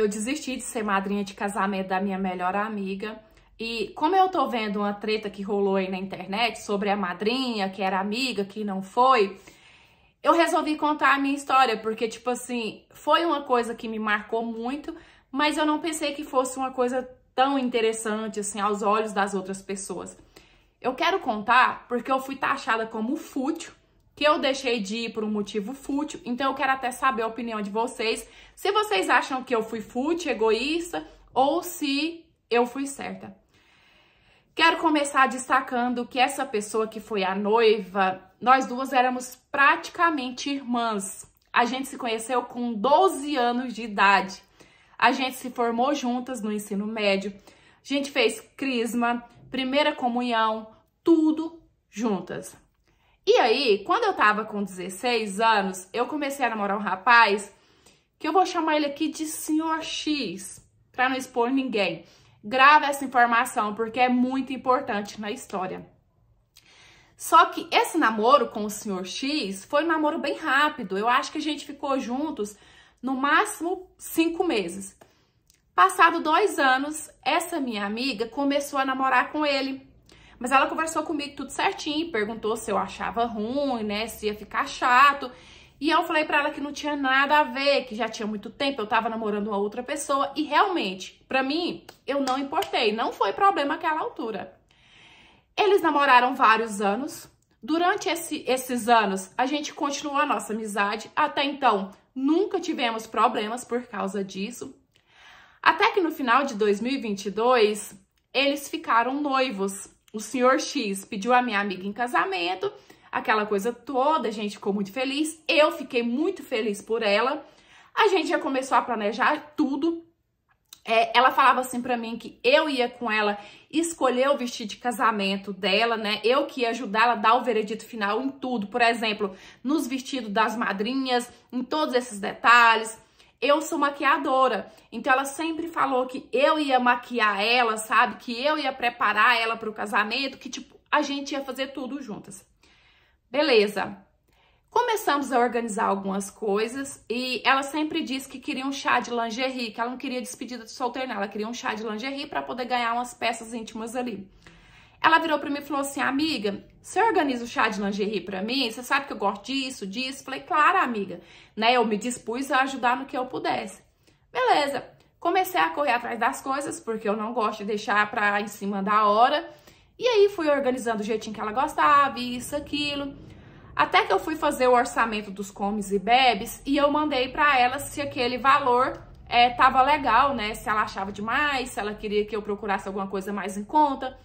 eu desisti de ser madrinha de casamento da minha melhor amiga. E como eu tô vendo uma treta que rolou aí na internet sobre a madrinha, que era amiga, que não foi, eu resolvi contar a minha história, porque, tipo assim, foi uma coisa que me marcou muito, mas eu não pensei que fosse uma coisa tão interessante, assim, aos olhos das outras pessoas. Eu quero contar porque eu fui taxada como fútil que eu deixei de ir por um motivo fútil. Então eu quero até saber a opinião de vocês, se vocês acham que eu fui fútil, egoísta ou se eu fui certa. Quero começar destacando que essa pessoa que foi a noiva, nós duas éramos praticamente irmãs. A gente se conheceu com 12 anos de idade. A gente se formou juntas no ensino médio. A gente fez crisma, primeira comunhão, tudo juntas. E aí, quando eu tava com 16 anos, eu comecei a namorar um rapaz que eu vou chamar ele aqui de Senhor X, pra não expor ninguém. Grava essa informação, porque é muito importante na história. Só que esse namoro com o Senhor X foi um namoro bem rápido. Eu acho que a gente ficou juntos no máximo cinco meses. Passado dois anos, essa minha amiga começou a namorar com ele. Mas ela conversou comigo tudo certinho, perguntou se eu achava ruim, né, se ia ficar chato. E eu falei para ela que não tinha nada a ver, que já tinha muito tempo, eu tava namorando uma outra pessoa e realmente, para mim, eu não importei, não foi problema aquela altura. Eles namoraram vários anos. Durante esse, esses anos, a gente continuou a nossa amizade. Até então, nunca tivemos problemas por causa disso. Até que no final de 2022, eles ficaram noivos. O senhor X pediu a minha amiga em casamento, aquela coisa toda, a gente ficou muito feliz, eu fiquei muito feliz por ela. A gente já começou a planejar tudo. É, ela falava assim para mim que eu ia com ela escolher o vestido de casamento dela, né? Eu que ia ajudá-la a dar o veredito final em tudo, por exemplo, nos vestidos das madrinhas, em todos esses detalhes eu sou maquiadora. Então ela sempre falou que eu ia maquiar ela, sabe? Que eu ia preparar ela para o casamento, que tipo, a gente ia fazer tudo juntas. Beleza. Começamos a organizar algumas coisas e ela sempre disse que queria um chá de lingerie, que ela não queria despedida de solteirão, ela queria um chá de lingerie para poder ganhar umas peças íntimas ali. Ela virou para mim e falou assim: Amiga, você organiza o chá de lingerie para mim? Você sabe que eu gosto disso, disso? Falei: Claro, amiga. Né? Eu me dispus a ajudar no que eu pudesse. Beleza. Comecei a correr atrás das coisas, porque eu não gosto de deixar para em cima da hora. E aí fui organizando do jeitinho que ela gostava, isso, aquilo. Até que eu fui fazer o orçamento dos comes e bebes e eu mandei para ela se aquele valor é, tava legal, né? Se ela achava demais, se ela queria que eu procurasse alguma coisa mais em conta.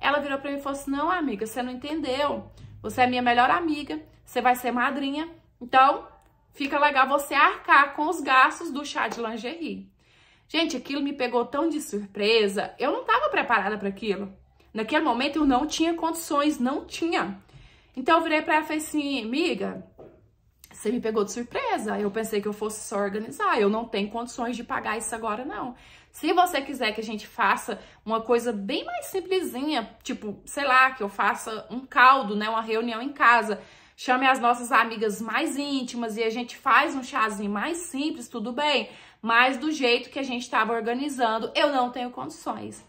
Ela virou para mim e falou assim: Não, amiga, você não entendeu. Você é minha melhor amiga, você vai ser madrinha. Então, fica legal você arcar com os gastos do chá de lingerie. Gente, aquilo me pegou tão de surpresa. Eu não estava preparada para aquilo. Naquele momento eu não tinha condições, não tinha. Então eu virei para ela e falei assim: "Amiga, você me pegou de surpresa. Eu pensei que eu fosse só organizar. Eu não tenho condições de pagar isso agora, não. Se você quiser que a gente faça uma coisa bem mais simplesinha, tipo, sei lá, que eu faça um caldo, né? Uma reunião em casa. Chame as nossas amigas mais íntimas e a gente faz um chazinho mais simples, tudo bem. Mas do jeito que a gente estava organizando, eu não tenho condições.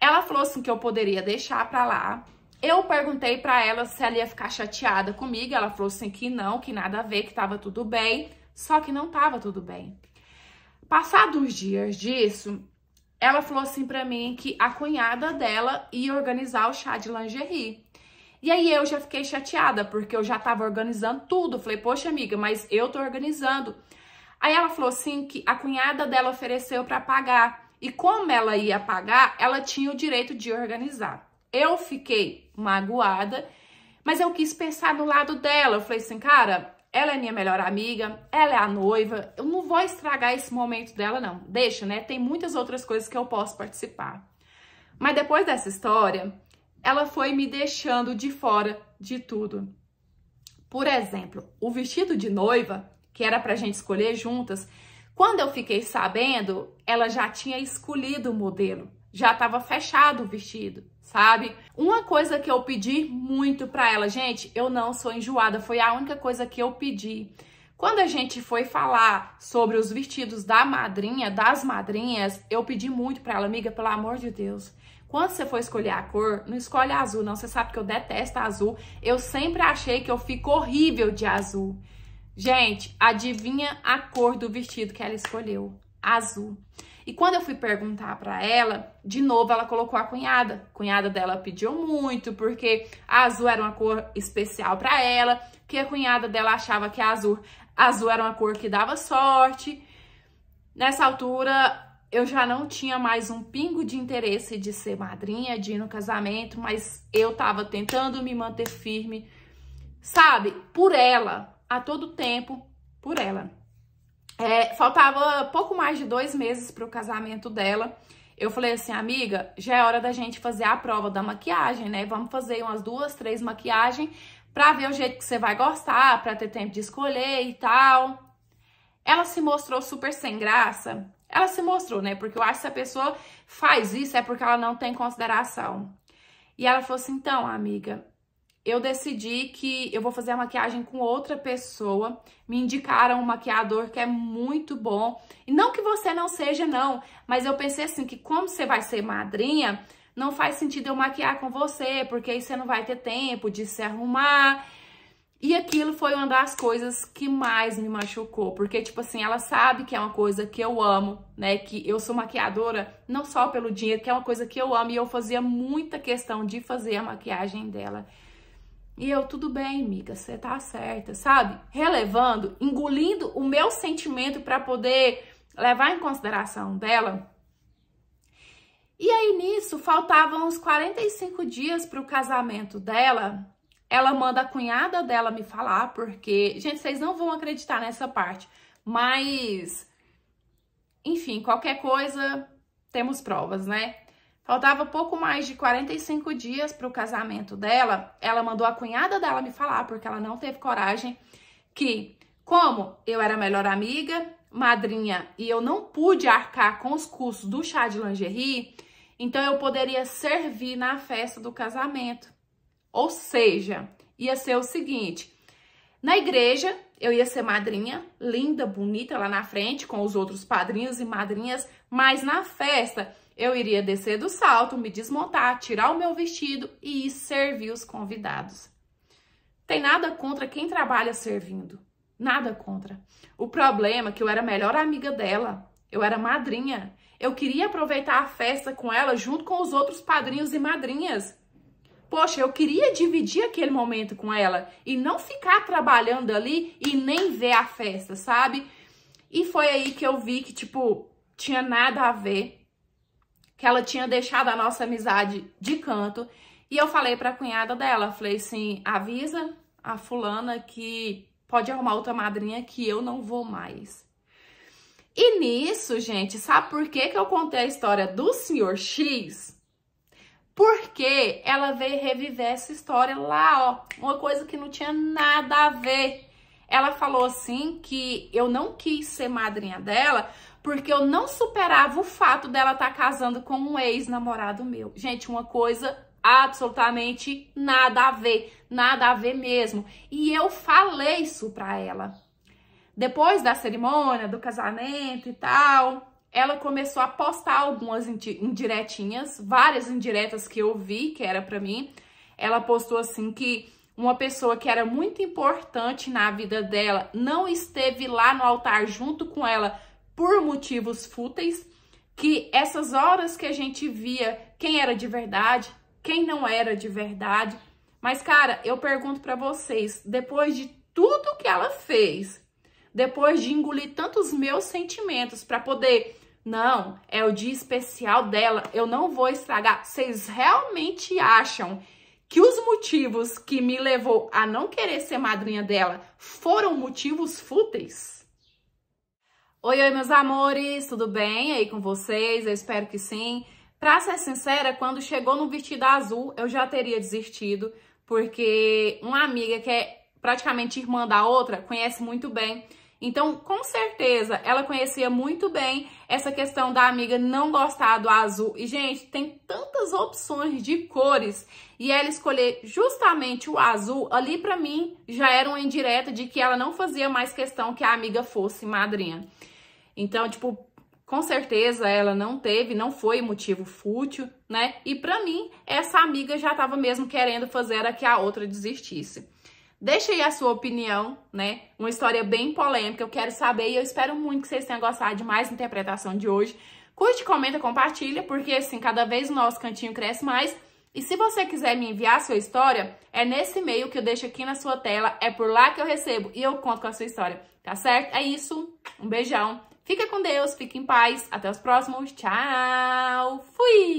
Ela falou assim que eu poderia deixar para lá, eu perguntei para ela se ela ia ficar chateada comigo, ela falou assim que não, que nada a ver, que tava tudo bem, só que não tava tudo bem. Passados dias disso, ela falou assim para mim que a cunhada dela ia organizar o chá de lingerie. E aí eu já fiquei chateada, porque eu já tava organizando tudo. Falei, poxa amiga, mas eu tô organizando. Aí ela falou assim que a cunhada dela ofereceu para pagar. E como ela ia pagar, ela tinha o direito de organizar. Eu fiquei magoada, mas eu quis pensar no lado dela. Eu falei assim, cara, ela é minha melhor amiga, ela é a noiva, eu não vou estragar esse momento dela, não. Deixa, né? Tem muitas outras coisas que eu posso participar. Mas depois dessa história, ela foi me deixando de fora de tudo. Por exemplo, o vestido de noiva, que era pra gente escolher juntas, quando eu fiquei sabendo, ela já tinha escolhido o modelo já estava fechado o vestido, sabe? Uma coisa que eu pedi muito para ela, gente, eu não sou enjoada, foi a única coisa que eu pedi. Quando a gente foi falar sobre os vestidos da madrinha, das madrinhas, eu pedi muito para ela, amiga, pelo amor de Deus, quando você for escolher a cor, não escolhe azul, não. Você sabe que eu detesto azul. Eu sempre achei que eu fico horrível de azul. Gente, adivinha a cor do vestido que ela escolheu? Azul. E quando eu fui perguntar para ela, de novo ela colocou a cunhada. A cunhada dela pediu muito porque a azul era uma cor especial para ela, que a cunhada dela achava que a azul, a azul era uma cor que dava sorte. Nessa altura, eu já não tinha mais um pingo de interesse de ser madrinha, de ir no casamento, mas eu tava tentando me manter firme, sabe, por ela, a todo tempo, por ela. É, faltava pouco mais de dois meses para o casamento dela. Eu falei assim, amiga, já é hora da gente fazer a prova da maquiagem, né? Vamos fazer umas duas, três maquiagens para ver o jeito que você vai gostar, para ter tempo de escolher e tal. Ela se mostrou super sem graça. Ela se mostrou, né? Porque eu acho que se a pessoa faz isso é porque ela não tem consideração. E ela falou assim, então, amiga, eu decidi que eu vou fazer a maquiagem com outra pessoa. Me indicaram um maquiador que é muito bom. E não que você não seja, não, mas eu pensei assim, que como você vai ser madrinha, não faz sentido eu maquiar com você, porque aí você não vai ter tempo de se arrumar. E aquilo foi uma das coisas que mais me machucou, porque, tipo assim, ela sabe que é uma coisa que eu amo, né? Que eu sou maquiadora, não só pelo dinheiro, que é uma coisa que eu amo, e eu fazia muita questão de fazer a maquiagem dela. E eu, tudo bem, amiga, você tá certa, sabe? Relevando, engolindo o meu sentimento para poder levar em consideração dela. E aí nisso, faltavam uns 45 dias para o casamento dela. Ela manda a cunhada dela me falar, porque, gente, vocês não vão acreditar nessa parte, mas enfim, qualquer coisa, temos provas, né? Faltava pouco mais de 45 dias para o casamento dela. Ela mandou a cunhada dela me falar, porque ela não teve coragem, que como eu era melhor amiga, madrinha, e eu não pude arcar com os custos do chá de lingerie, então eu poderia servir na festa do casamento. Ou seja, ia ser o seguinte: na igreja eu ia ser madrinha, linda, bonita lá na frente, com os outros padrinhos e madrinhas, mas na festa eu iria descer do salto, me desmontar, tirar o meu vestido e ir servir os convidados. Tem nada contra quem trabalha servindo. Nada contra. O problema é que eu era a melhor amiga dela. Eu era madrinha. Eu queria aproveitar a festa com ela junto com os outros padrinhos e madrinhas. Poxa, eu queria dividir aquele momento com ela e não ficar trabalhando ali e nem ver a festa, sabe? E foi aí que eu vi que, tipo, tinha nada a ver que ela tinha deixado a nossa amizade de canto. E eu falei para a cunhada dela, falei assim, avisa a fulana que pode arrumar outra madrinha que eu não vou mais. E nisso, gente, sabe por que, que eu contei a história do senhor X? Porque ela veio reviver essa história lá, ó, uma coisa que não tinha nada a ver. Ela falou assim que eu não quis ser madrinha dela porque eu não superava o fato dela estar tá casando com um ex-namorado meu. Gente, uma coisa absolutamente nada a ver, nada a ver mesmo. E eu falei isso pra ela. Depois da cerimônia, do casamento e tal, ela começou a postar algumas indiretinhas, várias indiretas que eu vi que era para mim. Ela postou assim que uma pessoa que era muito importante na vida dela não esteve lá no altar junto com ela por motivos fúteis, que essas horas que a gente via quem era de verdade, quem não era de verdade. Mas, cara, eu pergunto para vocês, depois de tudo que ela fez, depois de engolir tantos meus sentimentos para poder, não, é o dia especial dela, eu não vou estragar. Vocês realmente acham que os motivos que me levou a não querer ser madrinha dela foram motivos fúteis? Oi, oi, meus amores, tudo bem aí com vocês? Eu espero que sim. Pra ser sincera, quando chegou no vestido azul, eu já teria desistido, porque uma amiga que é praticamente irmã da outra conhece muito bem então, com certeza, ela conhecia muito bem essa questão da amiga não gostar do azul. E, gente, tem tantas opções de cores. E ela escolher justamente o azul, ali para mim, já era um indireta de que ela não fazia mais questão que a amiga fosse madrinha. Então, tipo, com certeza ela não teve, não foi motivo fútil, né? E para mim, essa amiga já tava mesmo querendo fazer a que a outra desistisse. Deixa aí a sua opinião, né? Uma história bem polêmica, eu quero saber e eu espero muito que vocês tenham gostado de mais interpretação de hoje. Curte, comenta, compartilha, porque assim, cada vez o nosso cantinho cresce mais. E se você quiser me enviar a sua história, é nesse e-mail que eu deixo aqui na sua tela, é por lá que eu recebo e eu conto com a sua história, tá certo? É isso, um beijão, fica com Deus, fique em paz, até os próximos, tchau, fui!